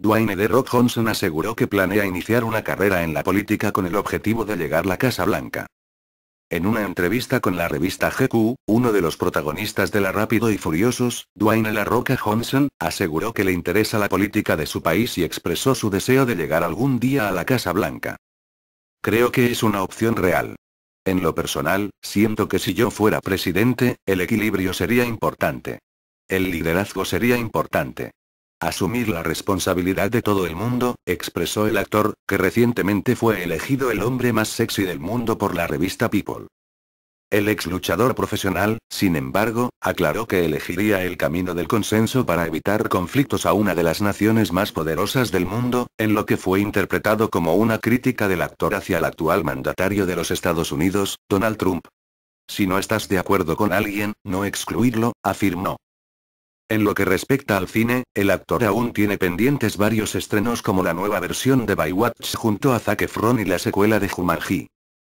Dwayne de Rock Johnson aseguró que planea iniciar una carrera en la política con el objetivo de llegar a la Casa Blanca. En una entrevista con la revista GQ, uno de los protagonistas de la Rápido y Furiosos, Dwayne La Roca Johnson, aseguró que le interesa la política de su país y expresó su deseo de llegar algún día a la Casa Blanca. Creo que es una opción real. En lo personal, siento que si yo fuera presidente, el equilibrio sería importante. El liderazgo sería importante asumir la responsabilidad de todo el mundo, expresó el actor, que recientemente fue elegido el hombre más sexy del mundo por la revista People. El ex luchador profesional, sin embargo, aclaró que elegiría el camino del consenso para evitar conflictos a una de las naciones más poderosas del mundo, en lo que fue interpretado como una crítica del actor hacia el actual mandatario de los Estados Unidos, Donald Trump. Si no estás de acuerdo con alguien, no excluirlo, afirmó. En lo que respecta al cine, el actor aún tiene pendientes varios estrenos como la nueva versión de Baywatch junto a Zac Efron y la secuela de Jumanji.